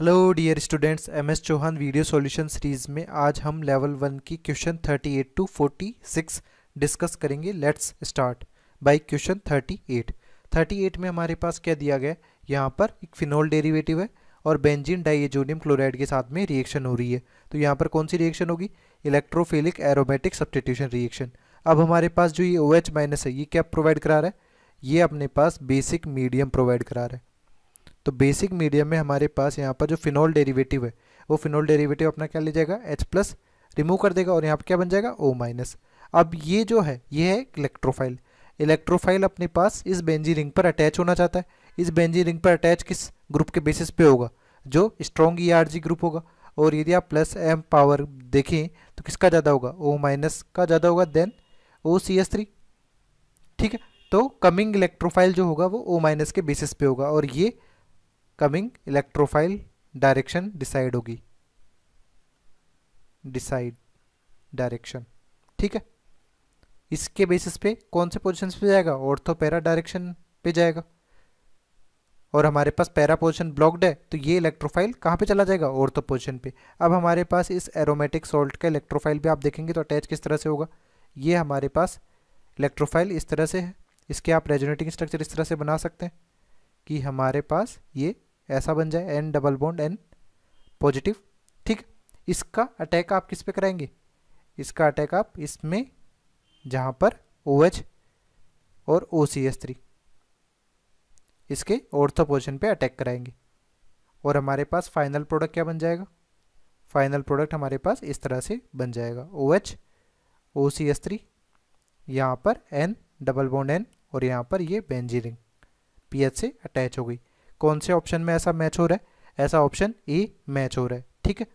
hello dear students M S Chauhan video solution series में आज हम लेवल वन की क्वेश्चन 38 टू 46 डिस्कस करेंगे लेट्स स्टार्ट बाय क्वेश्चन 38 38 में हमारे पास क्या दिया गया यहाँ पर एक फिनोल डेरिवेटिव है और बेंजीन डाइएजोनियम क्लोराइड के साथ में रिएक्शन हो रही है तो यहाँ पर कौन सी रिएक्शन होगी इलेक्ट्रोफिलिक एरोमेटिक सब्सटीट्यूशन रिएक्शन अब हमारे पास जो ये ओ OH- है ये क्या प्रोवाइड करा रहा है ये अपने पास बेसिक मीडियम प्रोवाइड करा रहा है तो बेसिक मीडियम में हमारे पास यहाँ पर जो फिनॉल डेरिवेटिव है वो फिनॉल डेरिवेटिव अपना क्या ले जाएगा एच प्लस रिमूव कर देगा और यहाँ पर क्या बन जाएगा ओ माइनस अब ये जो है ये है इलेक्ट्रोफाइल इलेक्ट्रोफाइल अपने पास इस बेंजी रिंग पर अटैच होना चाहता है इस बेंजी रिंग पर अटैच किस ग्रुप के बेसिस पे होगा जो strong E R G group होगा और यदि आप प्लस एम पावर देखें तो किसका ज़्यादा होगा ओ माइनस का ज़्यादा होगा then O C S three ठीक है तो कमिंग इलेक्ट्रोफाइल जो होगा वो ओ माइनस के बेसिस पे होगा और ये कमिंग इलेक्ट्रोफाइल डायरेक्शन डिसाइड होगी डिसाइड डायरेक्शन ठीक है इसके बेसिस पे कौन से पोजीशंस पे जाएगा ऑर्थो पैरा डायरेक्शन पे जाएगा और हमारे पास पैरा पोजीशन ब्लॉक्ड है तो ये इलेक्ट्रोफाइल कहाँ पे चला जाएगा ऑर्थो पोजीशन पे अब हमारे पास इस एरोमेटिक सॉल्ट का इलेक्ट्रोफाइल भी आप देखेंगे तो अटैच किस तरह से होगा ये हमारे पास इलेक्ट्रोफाइल इस तरह से है इसके आप रेजोनेटिंग स्ट्रक्चर इस तरह से बना सकते हैं कि हमारे पास ये ऐसा बन जाए N double bond N positive ठीक इसका अटैक आप किस पे कराएंगे इसका अटैक आप इसमें जहाँ पर ओ OH और ओ सी एस थ्री इसके ऑर्थो पोजिशन पे अटैक कराएंगे और हमारे पास फाइनल प्रोडक्ट क्या बन जाएगा फाइनल प्रोडक्ट हमारे पास इस तरह से बन जाएगा O H O C S three यहाँ पर एन डबल बॉन्ड एन और यहाँ पर ये बेंजी पी एच से अटैच हो गई कौन से ऑप्शन में ऐसा मैच हो रहा है ऐसा ऑप्शन ई मैच हो रहा है ठीक है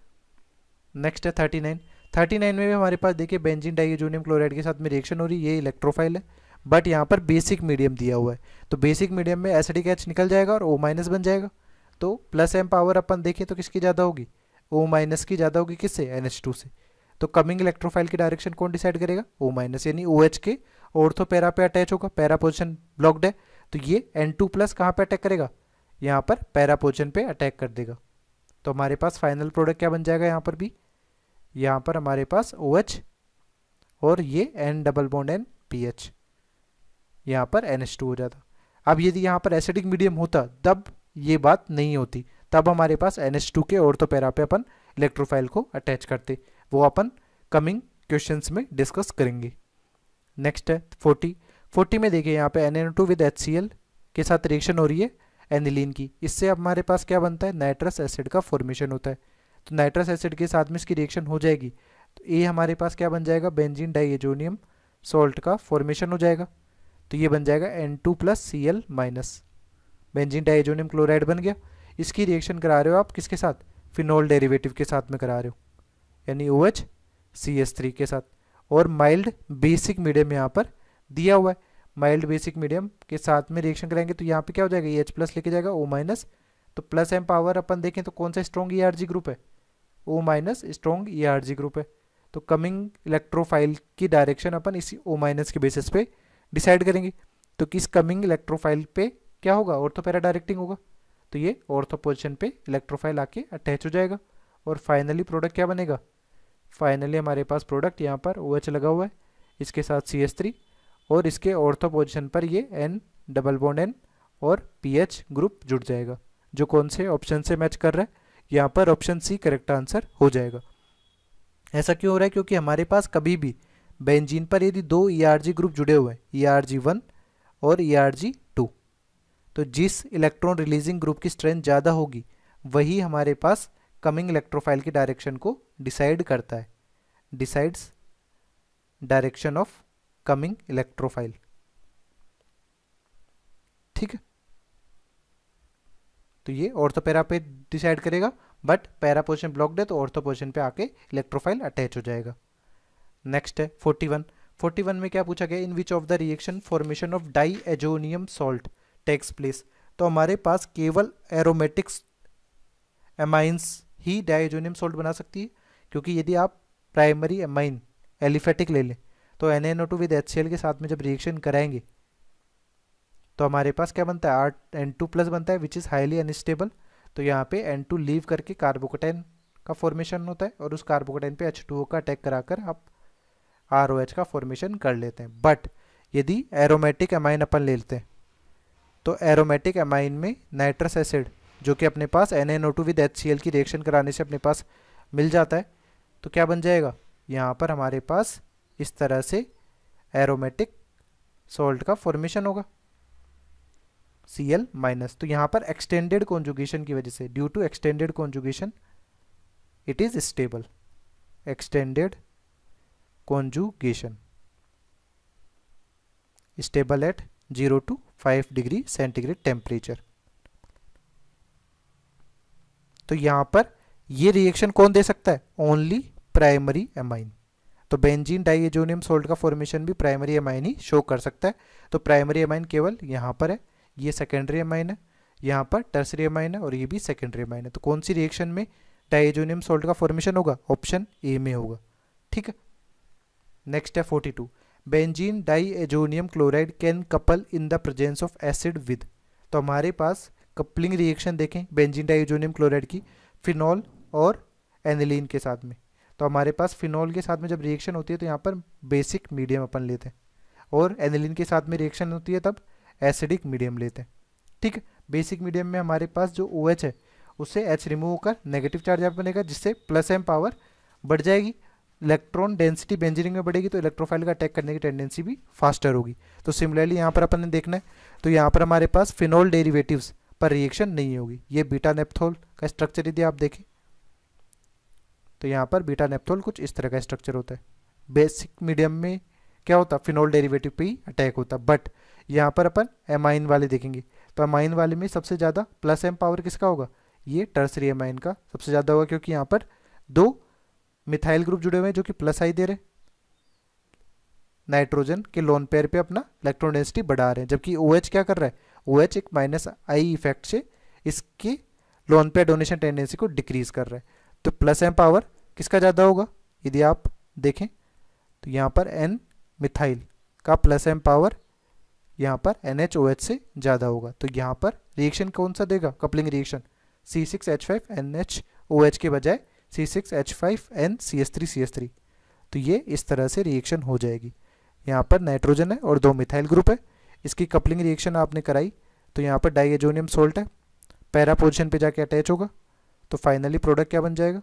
नेक्स्ट है थर्टी नाइन थर्टी नाइन में भी हमारे पास देखिए बेंजीन डाइजोनियम क्लोराइड के साथ में रिएक्शन हो रही है ये इलेक्ट्रोफाइल है बट यहाँ पर बेसिक मीडियम दिया हुआ है तो बेसिक मीडियम में एसिडिक एच निकल जाएगा और ओ माइनस बन जाएगा तो प्लस एम पावर अपन देखें तो किसकी ज़्यादा होगी ओ माइनस की ज़्यादा होगी किससे एन एच टू से तो कमिंग इलेक्ट्रोफाइल की डायरेक्शन कौन डिसाइड करेगा ओ माइनस यानी ओ एच के ऑर्थो पैरा पे अटैच होगा पैरा पोजिशन ब्लॉक्ड है तो ये एन टू प्लस कहाँ पर अटैक करेगा यहाँ पर पैरापोजन पे अटैक कर देगा तो हमारे पास फाइनल प्रोडक्ट क्या बन जाएगा यहाँ पर भी यहाँ पर हमारे पास ओ OH एच और ये N double bond N P H यहाँ पर एन एच टू हो जाता अब यदि यहाँ पर एसिडिक मीडियम होता तब ये बात नहीं होती तब हमारे पास एन एच टू के और तो पैरा पे अपन इलेक्ट्रोफाइल को अटैच करते वो अपन कमिंग क्वेश्चन में डिस्कस करेंगे नेक्स्ट है फोर्टी फोर्टी में देखिए यहाँ पे N N two with H C L के साथ रिएक्शन हो रही है एनिलीन की इससे अब हमारे पास क्या बनता है नाइट्रस एसिड का फॉर्मेशन होता है तो नाइट्रस एसिड के साथ में इसकी रिएक्शन हो जाएगी तो ये हमारे पास क्या बन जाएगा बेंजीन डाइएजोनियम सॉल्ट का फॉर्मेशन हो जाएगा तो ये बन जाएगा N two plus C L minus benzene diazonium chloride बन गया इसकी रिएक्शन करा रहे हो आप किसके साथ फिनोल डेरिवेटिव के साथ में करा रहे हो यानी O H C S three के साथ और माइल्ड बेसिक मीडियम यहाँ पर दिया हुआ है माइल्ड बेसिक मीडियम के साथ में रिएक्शन कराएंगे तो यहाँ पे क्या हो जाएगा ई एच प्लस लेके जाएगा ओ माइनस तो प्लस एम पावर अपन देखें तो कौन सा strong E R G group है O minus strong E R G group है तो कमिंग इलेक्ट्रोफाइल की डायरेक्शन अपन इसी ओ माइनस के बेसिस पे डिसाइड करेंगे तो किस कमिंग इलेक्ट्रोफाइल पे क्या होगा पैरा डायरेक्टिंग होगा तो ये ऑर्थो पोजिशन पे इलेक्ट्रोफाइल आके अटैच हो जाएगा और फाइनली प्रोडक्ट क्या बनेगा फाइनली हमारे पास प्रोडक्ट यहाँ पर ओ OH लगा हुआ है इसके साथ सी एस थ्री और इसके ऑर्थो पोजिशन पर ये एन डबल बोन एन और पी एच ग्रुप जुड़ जाएगा जो कौन से ऑप्शन से मैच कर रहा है यहाँ पर ऑप्शन सी करेक्ट आंसर हो जाएगा ऐसा क्यों हो रहा है क्योंकि हमारे पास कभी भी बेंजीन पर यदि दो ई e ग्रुप जुड़े हुए हैं ई आर जी वन और ई आर जी टू तो जिस इलेक्ट्रॉन रिलीजिंग ग्रुप की स्ट्रेंथ ज़्यादा होगी वही हमारे पास कमिंग इलेक्ट्रोफाइल की डायरेक्शन को डिसाइड करता है decides direction of coming electrophile ठीक है तो ये पैरा पे डिसाइड करेगा बट पैरा पोजिशन ब्लॉक्ड है तो ऑर्थो पोजिशन पे आके इलेक्ट्रोफाइल अटैच हो जाएगा नेक्स्ट है फोर्टी वन फोर्टी वन में क्या पूछा गया in which of the reaction formation of डाई एजोनियम सॉल्ट टेक्स प्लेस तो हमारे पास केवल एरोमेटिक्स एमाइंस ही डाइजोनियम सॉल्ट बना सकती है क्योंकि यदि आप प्राइमरी एमाइन एलिफेटिक ले लें तो N N O two with H C L के साथ में जब रिएक्शन कराएंगे तो हमारे पास क्या बनता है आर एन टू प्लस बनता है विच इज़ हाईली अनस्टेबल तो यहाँ पे एन टू लीव करके कार्बोकोटाइन का फॉर्मेशन होता है और उस कार्बोकोटाइन पे एच टू ओ का अटैक कराकर आप आर ओ एच का फॉर्मेशन कर लेते हैं बट यदि एरोमेटिक एमाइन अपन ले लेते हैं तो एरोमेटिक एमाइन में नाइट्रस एसिड जो कि अपने पास N N O two with H C L की रिएक्शन कराने से अपने पास मिल जाता है तो क्या बन जाएगा यहाँ पर हमारे पास इस तरह से एरोमेटिक सॉल्ट का फॉर्मेशन होगा सी एल माइनस तो यहाँ पर एक्सटेंडेड कॉन्जुगेशन की वजह से due to extended conjugation it is stable extended conjugation stable at zero to five degree centigrade temperature तो यहां पर ये रिएक्शन कौन दे सकता है ओनली प्राइमरी एमाइन तो बेंजीन डाइएजोनियम सोल्ट का फॉर्मेशन भी प्राइमरी एमाइन ही शो कर सकता है तो प्राइमरी एमाइन केवल यहाँ पर है ये सेकेंडरी एमाइन है यहाँ पर टर्सरी एमाइन है और ये भी सेकेंडरी एमाइन है तो कौन सी रिएक्शन में डाइएजोनियम सोल्ट का फॉर्मेशन होगा ऑप्शन ए में होगा ठीक है नेक्स्ट है forty two benzene diazonium chloride can couple in the presence of acid with तो हमारे पास कपलिंग रिएक्शन देखें बेंजीन डाइजोनियम क्लोराइड की फिनॉल और एनिलीन के साथ में तो हमारे पास फिनॉल के साथ में जब रिएक्शन होती है तो यहाँ पर बेसिक मीडियम अपन लेते हैं और एनिलिन के साथ में रिएक्शन होती है तब एसिडिक मीडियम लेते हैं ठीक है बेसिक मीडियम में हमारे पास जो ओ OH है उससे एच रिमूव होकर नेगेटिव चार्ज आप बनेगा जिससे प्लस एम पावर बढ़ जाएगी इलेक्ट्रॉन डेंसिटी बेंजरिंग में बढ़ेगी तो इलेक्ट्रोफाइल का अटैक करने की टेंडेंसी भी फास्टर होगी तो सिमिलरली यहाँ पर अपन ने देखना है तो यहाँ पर हमारे पास फिनॉल डेरिवेटिव्स पर रिएक्शन नहीं होगी ये बीटा नेपथोल का स्ट्रक्चर यदि आप देखें तो यहाँ पर बीटा नेपथोल कुछ इस तरह का स्ट्रक्चर होता है बेसिक मीडियम में क्या होता फिनोल डेरिवेटिव पे ही अटैक होता बट यहाँ पर अपन एमाइन वाले देखेंगे तो एमाइन वाले में सबसे ज़्यादा प्लस एम पावर किसका होगा ये टर्सरी एमाइन का सबसे ज़्यादा होगा क्योंकि यहाँ पर दो मिथाइल ग्रुप जुड़े हुए हैं जो कि प्लस आई दे रहे नाइट्रोजन के लोन पेयर पे अपना इलेक्ट्रॉन डेंसिटी बढ़ा रहे हैं जबकि ओ OH क्या कर रहा है ओ OH एक माइनस आई इफेक्ट से इसके लोन पेयर डोनेशन टेंडेंसी को डिक्रीज कर रहा है तो प्लस एम पावर किसका ज़्यादा होगा यदि आप देखें तो यहाँ पर एन मिथाइल का प्लस एम पावर यहाँ पर एन एच ओ एच से ज़्यादा होगा तो यहाँ पर रिएक्शन कौन सा देगा coupling reaction C six H five N H O H के बजाय C six H five N C S three C S three तो ये इस तरह से रिएक्शन हो जाएगी यहाँ पर नाइट्रोजन है और दो मिथाइल ग्रुप है इसकी कपलिंग रिएक्शन आपने कराई तो यहाँ पर डाइएजोनियम सोल्ट है पैरा पोजिशन पर जाके अटैच होगा तो फाइनली प्रोडक्ट क्या बन जाएगा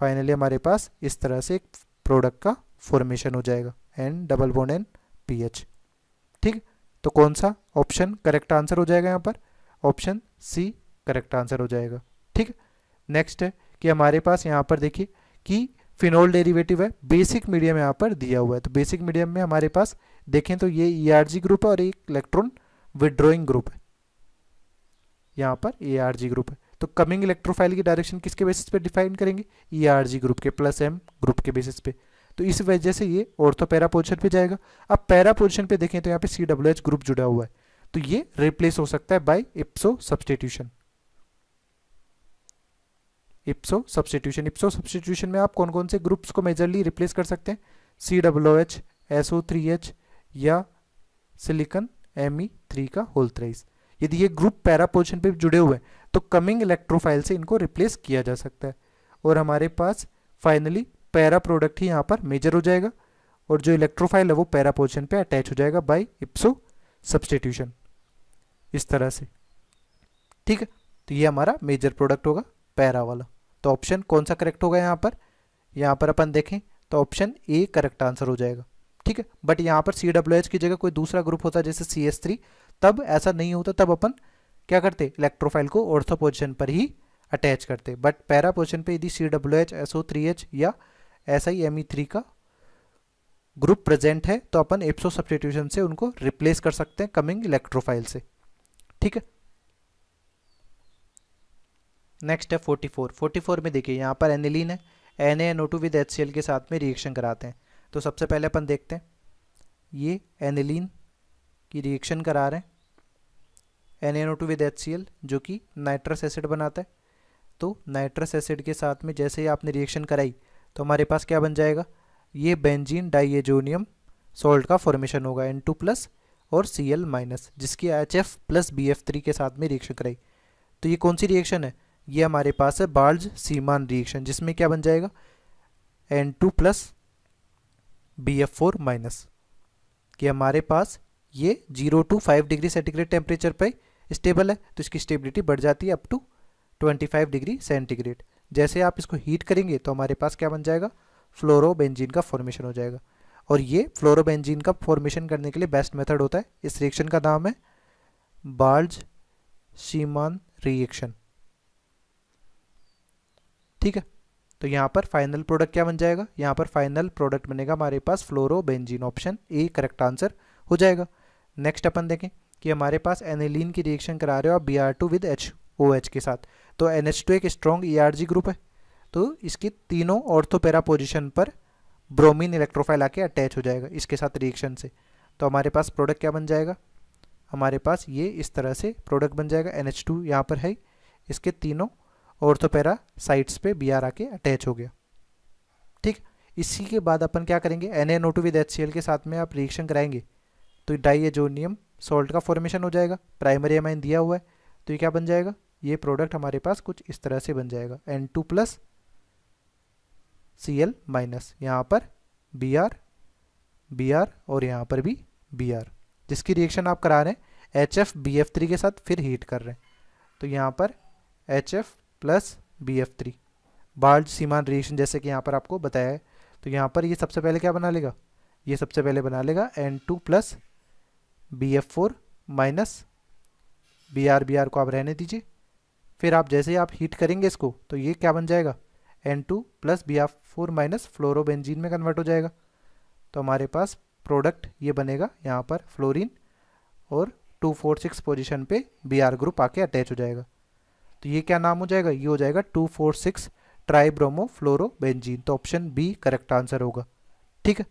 फाइनली हमारे पास इस तरह से एक प्रोडक्ट का फॉर्मेशन हो जाएगा N double bond N P H ठीक तो कौन सा ऑप्शन करेक्ट आंसर हो जाएगा यहाँ पर ऑप्शन सी करेक्ट आंसर हो जाएगा ठीक नेक्स्ट है कि हमारे पास यहाँ पर देखिए कि फिनोल डेरिवेटिव है बेसिक मीडियम यहाँ पर दिया हुआ है तो बेसिक मीडियम में हमारे पास देखें तो ये ई e ग्रुप है और एक इलेक्ट्रॉन विड्रॉइंग ग्रुप है यहाँ पर ए e ग्रुप है तो कमिंग इलेक्ट्रोफाइल की डायरेक्शन किसके बेसिस पे डिफाइन करेंगे ई आर जी ग्रुप के प्लस एम ग्रुप के बेसिस पे तो इस वजह से ये और तो पैरा पोजिशन पे जाएगा अब पैरा पोजिशन पे देखें तो यहाँ पे सी डब्ल्यू एच ग्रुप जुड़ा हुआ है तो ये रिप्लेस हो सकता है by ipso substitution ipso substitution ipso substitution में आप कौन कौन से ग्रुप्स को मेजरली रिप्लेस कर सकते हैं C W H S O three H या सिलिकन एम ई थ्री का होल थ्राइस यदि ये ग्रुप पैरा पोजिशन पे जुड़े हुए हैं तो कमिंग इलेक्ट्रोफाइल से इनको रिप्लेस किया जा सकता है और हमारे पास फाइनली पैरा प्रोडक्ट ही यहाँ पर मेजर हो जाएगा और जो इलेक्ट्रोफाइल है वो पैरा पोजिशन पे अटैच हो जाएगा बाय इप्सो सब्सटीट्यूशन इस तरह से ठीक है तो ये हमारा मेजर प्रोडक्ट होगा पैरा वाला तो ऑप्शन कौन सा करेक्ट होगा यहाँ पर यहाँ पर अपन देखें तो ऑप्शन ए करेक्ट आंसर हो जाएगा ठीक है बट यहाँ पर सी एच की जगह कोई दूसरा ग्रुप होता जैसे सी एस थ्री तब ऐसा नहीं होता तब अपन क्या करते इलेक्ट्रोफाइल को ऑर्थो पोजिशन पर ही अटैच करते बट पैरा पोजिशन पर यदि C W H S O three H या S I M E three का ग्रुप प्रेजेंट है तो अपन एप्सो सब्सटीट्यूशन से उनको रिप्लेस कर सकते हैं कमिंग इलेक्ट्रोफाइल से ठीक है नेक्स्ट है 44 44 में देखिए यहाँ पर एनिलीन है N N O two with H C L के साथ में रिएक्शन कराते हैं तो सबसे पहले अपन देखते हैं ये एनिलीन की रिएक्शन करा रहे हैं N N O two with H C L जो कि नाइट्रस एसिड बनाता है तो नाइट्रस एसिड के साथ में जैसे ही आपने रिएक्शन कराई तो हमारे पास क्या बन जाएगा ये बेंजीन डाइएजोनियम सॉल्ट का फॉर्मेशन होगा एन टू प्लस और सी एल माइनस जिसकी H F plus B F three के साथ में रिएक्शन कराई तो ये कौन सी रिएक्शन है ये हमारे पास है बाल्ज सीमान रिएक्शन जिसमें क्या बन जाएगा N two plus B F four minus कि हमारे पास ये zero to five degree centigrade temperature पर स्टेबल है तो इसकी स्टेबिलिटी बढ़ जाती है अप टू 25 डिग्री सेंटीग्रेड जैसे आप इसको हीट करेंगे तो हमारे पास क्या बन जाएगा फ्लोरोबेंजीन का फॉर्मेशन हो जाएगा और ये फ्लोरोबेंजीन का फॉर्मेशन करने के लिए बेस्ट मेथड होता है इस रिएक्शन का नाम है बार्ज सीमान रिएक्शन ठीक है तो यहाँ पर फाइनल प्रोडक्ट क्या बन जाएगा यहाँ पर फाइनल प्रोडक्ट बनेगा हमारे पास fluorobenzene option A correct answer हो जाएगा नेक्स्ट अपन देखें कि हमारे पास एनिलीन की रिएक्शन करा रहे हो आप B R two with H O H के साथ तो एन एच टू एक strong E R G group है तो इसकी तीनों ऑर्थोपेरा पोजिशन पर ब्रोमीन इलेक्ट्रोफाइल आके अटैच हो जाएगा इसके साथ रिएक्शन से तो हमारे पास प्रोडक्ट क्या बन जाएगा हमारे पास ये इस तरह से प्रोडक्ट बन जाएगा एन एच टू यहाँ पर है इसके तीनों ऑर्थोपेरा साइट्स पे बी आर आके अटैच हो गया ठीक इसी के बाद अपन क्या करेंगे N N O two with H C L के साथ में आप रिएक्शन कराएंगे तो डाई सॉल्ट का फॉर्मेशन हो जाएगा प्राइमरी एमाइन दिया हुआ है तो ये क्या बन जाएगा ये प्रोडक्ट हमारे पास कुछ इस तरह से बन जाएगा N two plus C L minus यहाँ पर बी आर बी आर और यहाँ पर भी बी आर जिसकी रिएक्शन आप करा रहे हैं H F B F three के साथ फिर हीट कर रहे हैं तो यहाँ पर H F plus B F three Balz Schiemann reaction जैसे कि यहाँ पर आपको बताया है तो यहाँ पर ये सबसे पहले क्या बना लेगा ये सबसे पहले बना लेगा N two plus B F four minus B R B R को आप रहने दीजिए फिर आप जैसे ही आप हीट करेंगे इसको तो ये क्या बन जाएगा N two plus B F four minus fluorobenzene में कन्वर्ट हो जाएगा तो हमारे पास प्रोडक्ट ये बनेगा यहाँ पर फ्लोरीन और टू फोर सिक्स पोजिशन पर बी आर ग्रुप आके अटैच हो जाएगा तो ये क्या नाम हो जाएगा ये हो जाएगा two four six tribromo fluoro benzene तो ऑप्शन बी करेक्ट आंसर होगा ठीक है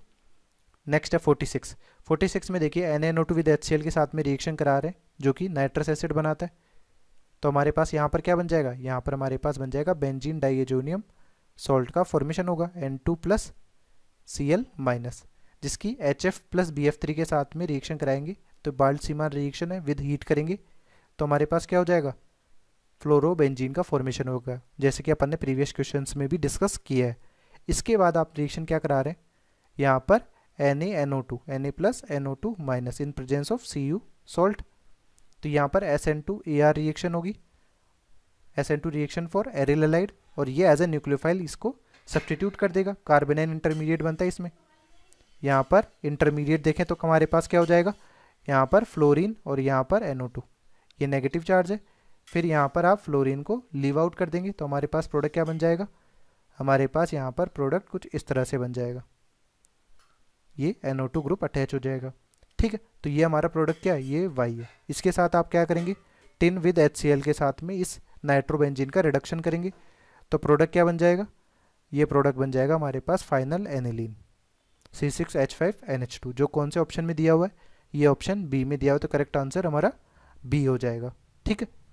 नेक्स्ट है फोर्टी सिक्स फोर्टी सिक्स में देखिए N N O two with H C L के साथ में रिएक्शन करा रहे हैं जो कि नाइट्रस एसिड बनाता है तो हमारे पास यहाँ पर क्या बन जाएगा यहाँ पर हमारे पास बन जाएगा बेंजीन डाइएजोनियम सॉल्ट का फॉर्मेशन होगा N two plus C L minus जिसकी H F plus B F three के साथ में रिएक्शन कराएंगे तो बाल्ट सीमा रिएक्शन है विद हीट करेंगे तो हमारे पास क्या हो जाएगा फ्लोरो बेंजीन का फॉर्मेशन होगा जैसे कि अपन ने प्रीवियस क्वेश्चन में भी डिस्कस किया है इसके बाद आप रिएक्शन क्या करा रहे हैं यहाँ पर NaNO2 Na plus NO2 minus in presence of C U salt तो यहाँ पर S N two A R reaction होगी S N two reaction for aryl halide और ये एज ए न्यूक्लियोफाइल इसको सब्सटीट्यूट कर देगा एन इंटरमीडिएट बनता है इसमें यहाँ पर इंटरमीडिएट देखें तो हमारे पास क्या हो जाएगा यहाँ पर फ्लोरीन और यहाँ पर NO2 ये नेगेटिव चार्ज है फिर यहाँ पर आप फ्लोरीन को लीव आउट कर देंगे तो हमारे पास प्रोडक्ट क्या बन जाएगा हमारे पास यहाँ पर प्रोडक्ट कुछ इस तरह से बन जाएगा ये NO2 ग्रुप अटैच हो जाएगा ठीक है तो ये हमारा प्रोडक्ट क्या है ये वाई है इसके साथ आप क्या करेंगे टिन विद एच के साथ में इस नाइट्रोबेंजिन का रिडक्शन करेंगे तो प्रोडक्ट क्या बन जाएगा ये प्रोडक्ट बन जाएगा हमारे पास final aniline C six H five N H two जो कौन से ऑप्शन में दिया हुआ है ये ऑप्शन बी में दिया हुआ तो करेक्ट आंसर हमारा बी हो जाएगा ठीक है